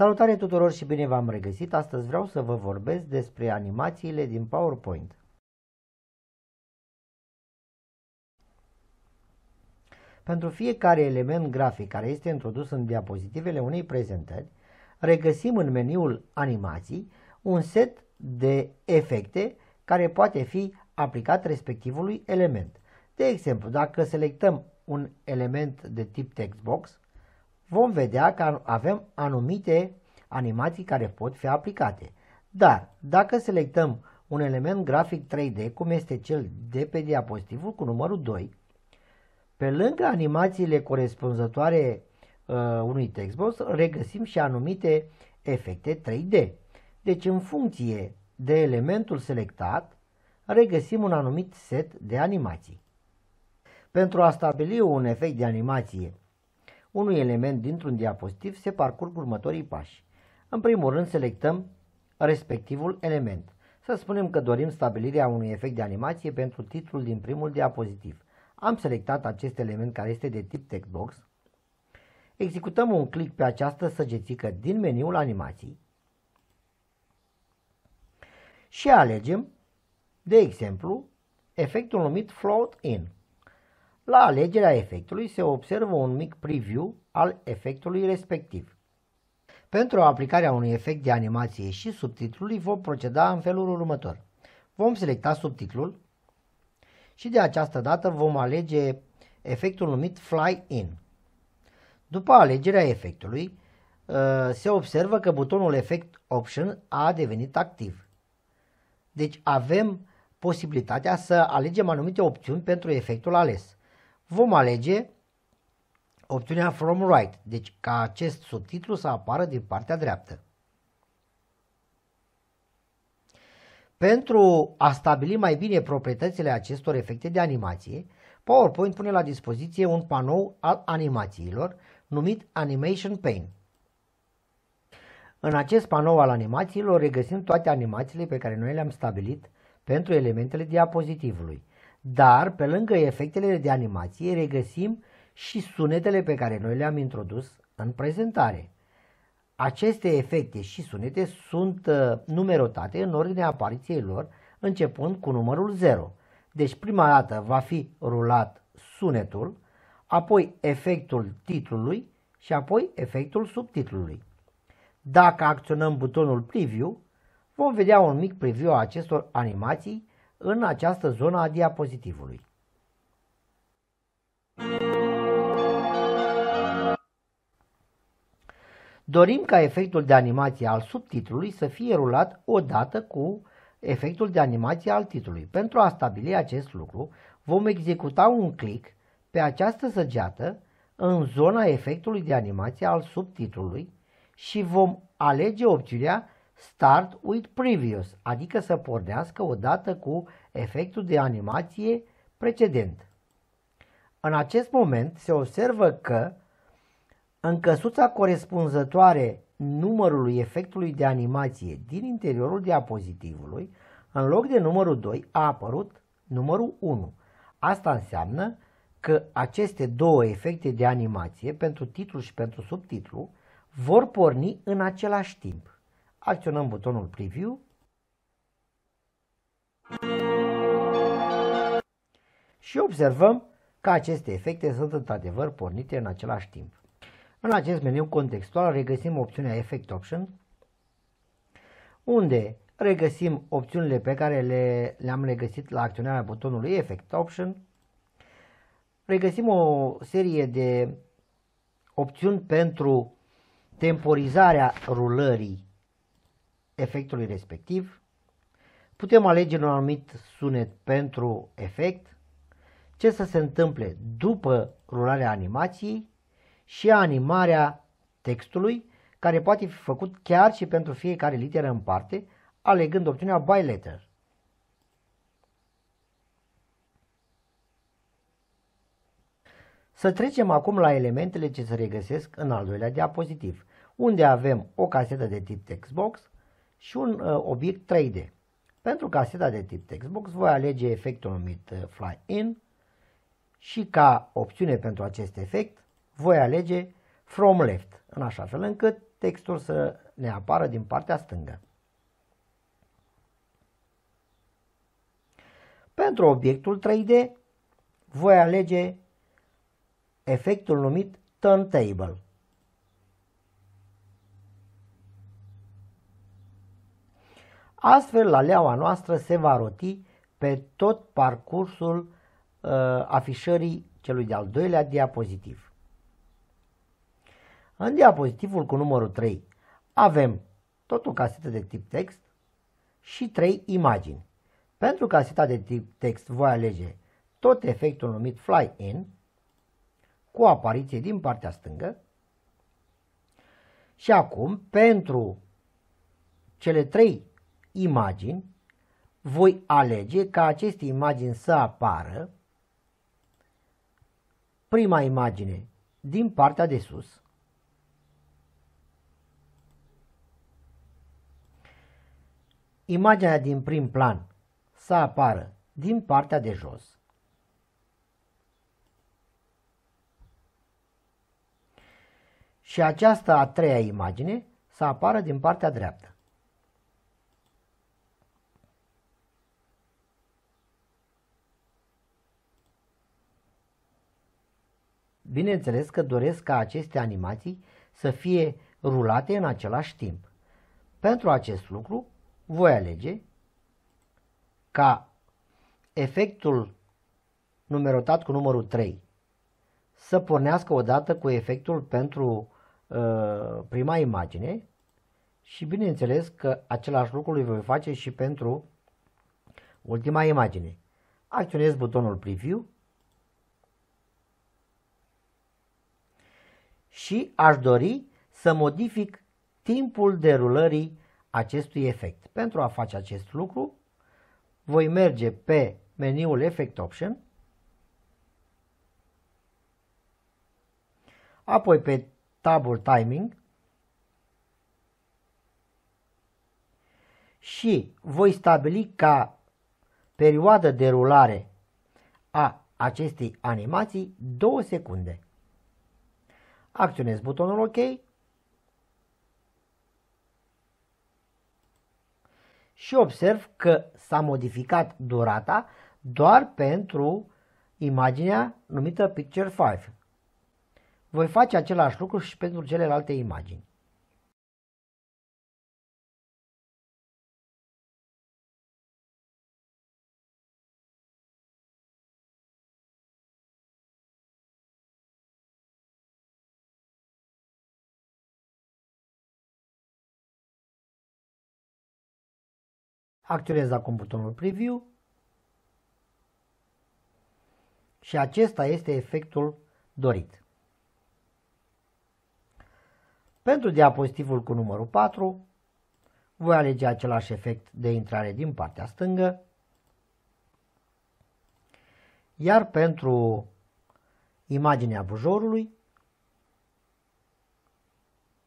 Salutare tuturor și bine v-am regăsit! Astăzi vreau să vă vorbesc despre animațiile din PowerPoint. Pentru fiecare element grafic care este introdus în diapozitivele unei prezentări, regăsim în meniul animații un set de efecte care poate fi aplicat respectivului element. De exemplu, dacă selectăm un element de tip textbox, vom vedea că avem anumite animații care pot fi aplicate. Dar dacă selectăm un element grafic 3D, cum este cel de pe diapozitivul cu numărul 2, pe lângă animațiile corespunzătoare uh, unui textbox, regăsim și anumite efecte 3D. Deci, în funcție de elementul selectat, regăsim un anumit set de animații. Pentru a stabili un efect de animație unui element dintr-un diapozitiv se parcurg următorii pași. În primul rând selectăm respectivul element. Să spunem că dorim stabilirea unui efect de animație pentru titlul din primul diapozitiv. Am selectat acest element care este de tip textbox. Executăm un click pe această săgețică din meniul animației și alegem, de exemplu, efectul numit Float In. La alegerea efectului se observă un mic preview al efectului respectiv. Pentru aplicarea unui efect de animație și subtitlului vom proceda în felul următor. Vom selecta subtitlul și de această dată vom alege efectul numit Fly In. După alegerea efectului, ă, se observă că butonul Effect Option a devenit activ. Deci avem posibilitatea să alegem anumite opțiuni pentru efectul ales vom alege opțiunea From Right, deci ca acest subtitlu să apară din partea dreaptă. Pentru a stabili mai bine proprietățile acestor efecte de animație, PowerPoint pune la dispoziție un panou al animațiilor numit Animation Pane. În acest panou al animațiilor regăsim toate animațiile pe care noi le-am stabilit pentru elementele diapozitivului, dar pe lângă efectele de animație regăsim și sunetele pe care noi le-am introdus în prezentare. Aceste efecte și sunete sunt uh, numerotate în ordinea apariției lor, începând cu numărul 0. Deci prima dată va fi rulat sunetul, apoi efectul titlului și apoi efectul subtitlului. Dacă acționăm butonul preview, vom vedea un mic preview a acestor animații în această zonă a diapozitivului. Dorim ca efectul de animație al subtitrului să fie rulat odată cu efectul de animație al titlului. Pentru a stabili acest lucru, vom executa un click pe această săgeată în zona efectului de animație al subtitrului și vom alege opțiunea Start with Previous, adică să pornească odată cu efectul de animație precedent. În acest moment se observă că în căsuța corespunzătoare numărului efectului de animație din interiorul diapozitivului, în loc de numărul 2 a apărut numărul 1. Asta înseamnă că aceste două efecte de animație, pentru titlu și pentru subtitlu, vor porni în același timp acționăm butonul Preview și observăm că aceste efecte sunt într-adevăr pornite în același timp. În acest meniu contextual regăsim opțiunea Effect Option, unde regăsim opțiunile pe care le, le-am regăsit la acționarea butonului Effect Option. Regăsim o serie de opțiuni pentru temporizarea rulării efectului respectiv, putem alege un anumit sunet pentru efect, ce să se întâmple după rularea animației și animarea textului, care poate fi făcut chiar și pentru fiecare literă în parte, alegând opțiunea By Letter. Să trecem acum la elementele ce se regăsesc în al doilea diapozitiv, unde avem o casetă de tip textbox, și un uh, obiect 3D. Pentru caseta de tip textbox voi alege efectul numit uh, Fly In și ca opțiune pentru acest efect voi alege From Left, în așa fel încât textul să ne apară din partea stângă. Pentru obiectul 3D voi alege efectul numit Turntable. Astfel, leaua noastră se va roti pe tot parcursul uh, afișării celui de-al doilea diapozitiv. În diapozitivul cu numărul 3 avem tot o casetă de tip text și 3 imagini. Pentru caseta de tip text voi alege tot efectul numit Fly In cu apariție din partea stângă și acum pentru cele trei imagini, voi alege ca aceste imagini să apară prima imagine din partea de sus, imaginea din prim plan să apară din partea de jos, și aceasta a treia imagine să apară din partea dreaptă. Bineînțeles că doresc ca aceste animații să fie rulate în același timp. Pentru acest lucru voi alege ca efectul numerotat cu numărul 3 să pornească odată cu efectul pentru uh, prima imagine și bineînțeles că același lucru îl voi face și pentru ultima imagine. Acționez butonul preview și aș dori să modific timpul derulării acestui efect. Pentru a face acest lucru, voi merge pe meniul Effect Option, apoi pe tabul Timing și voi stabili ca perioadă de rulare a acestei animații 2 secunde. Acționez butonul OK și observ că s-a modificat durata doar pentru imaginea numită Picture 5. Voi face același lucru și pentru celelalte imagini. Acționez acum butonul Preview și acesta este efectul dorit. Pentru diapozitivul cu numărul 4 voi alege același efect de intrare din partea stângă, iar pentru imaginea bujorului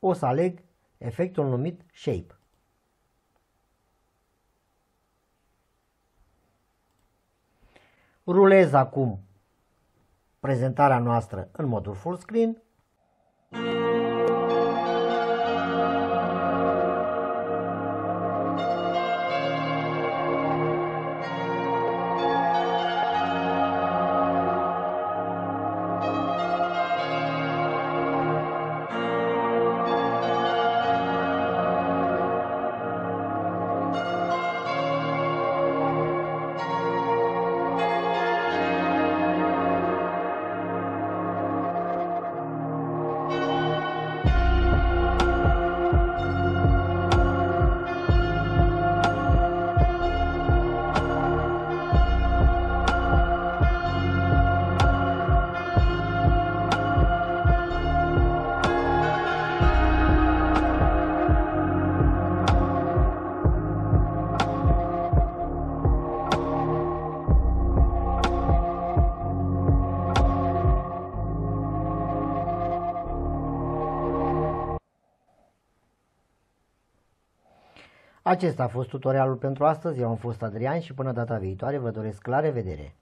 o să aleg efectul numit Shape. Rulez acum prezentarea noastră în modul full screen Acesta a fost tutorialul pentru astăzi, eu am fost Adrian și până data viitoare vă doresc la revedere!